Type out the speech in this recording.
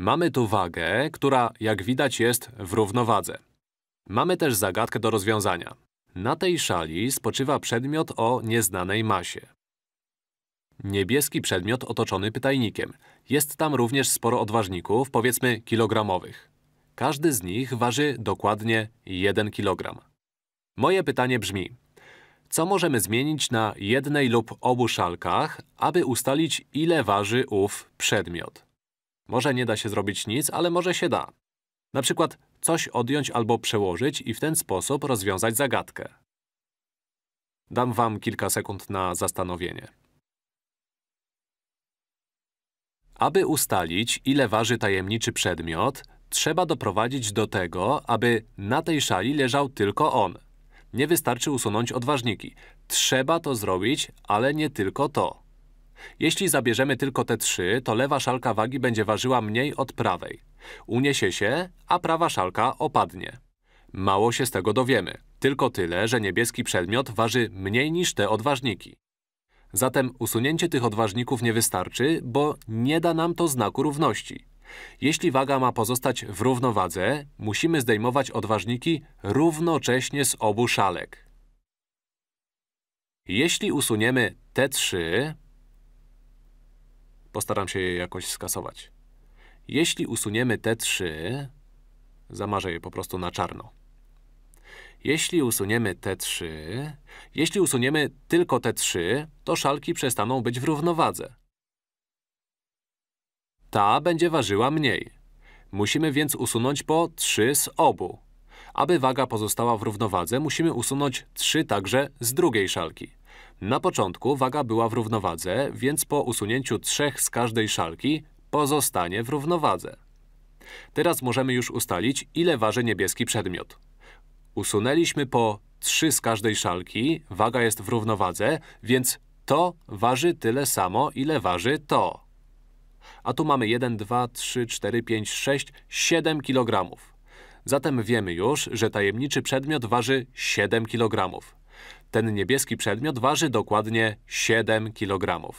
Mamy tu wagę, która, jak widać, jest w równowadze. Mamy też zagadkę do rozwiązania. Na tej szali spoczywa przedmiot o nieznanej masie. Niebieski przedmiot otoczony pytajnikiem. Jest tam również sporo odważników, powiedzmy kilogramowych. Każdy z nich waży dokładnie 1 kg. Moje pytanie brzmi, co możemy zmienić na jednej lub obu szalkach, aby ustalić, ile waży ów przedmiot? Może nie da się zrobić nic, ale może się da. Na przykład coś odjąć albo przełożyć i w ten sposób rozwiązać zagadkę. Dam wam kilka sekund na zastanowienie. Aby ustalić, ile waży tajemniczy przedmiot, trzeba doprowadzić do tego, aby na tej szali leżał tylko on. Nie wystarczy usunąć odważniki. Trzeba to zrobić, ale nie tylko to. Jeśli zabierzemy tylko te trzy, to lewa szalka wagi będzie ważyła mniej od prawej. Uniesie się, a prawa szalka opadnie. Mało się z tego dowiemy. Tylko tyle, że niebieski przedmiot waży mniej niż te odważniki. Zatem usunięcie tych odważników nie wystarczy, bo nie da nam to znaku równości. Jeśli waga ma pozostać w równowadze, musimy zdejmować odważniki równocześnie z obu szalek. Jeśli usuniemy te trzy, Postaram się je jakoś skasować. Jeśli usuniemy te trzy, zamarzę je po prostu na czarno. Jeśli usuniemy te trzy, jeśli usuniemy tylko te trzy, to szalki przestaną być w równowadze. Ta będzie ważyła mniej. Musimy więc usunąć po 3 z obu. Aby waga pozostała w równowadze, musimy usunąć 3 także z drugiej szalki. Na początku waga była w równowadze, więc po usunięciu trzech z każdej szalki pozostanie w równowadze. Teraz możemy już ustalić, ile waży niebieski przedmiot. Usunęliśmy po 3 z każdej szalki, waga jest w równowadze, więc to waży tyle samo, ile waży to. A tu mamy 1, 2, 3, 4, 5, 6, 7 kg. Zatem wiemy już, że tajemniczy przedmiot waży 7 kg. Ten niebieski przedmiot waży dokładnie 7 kg.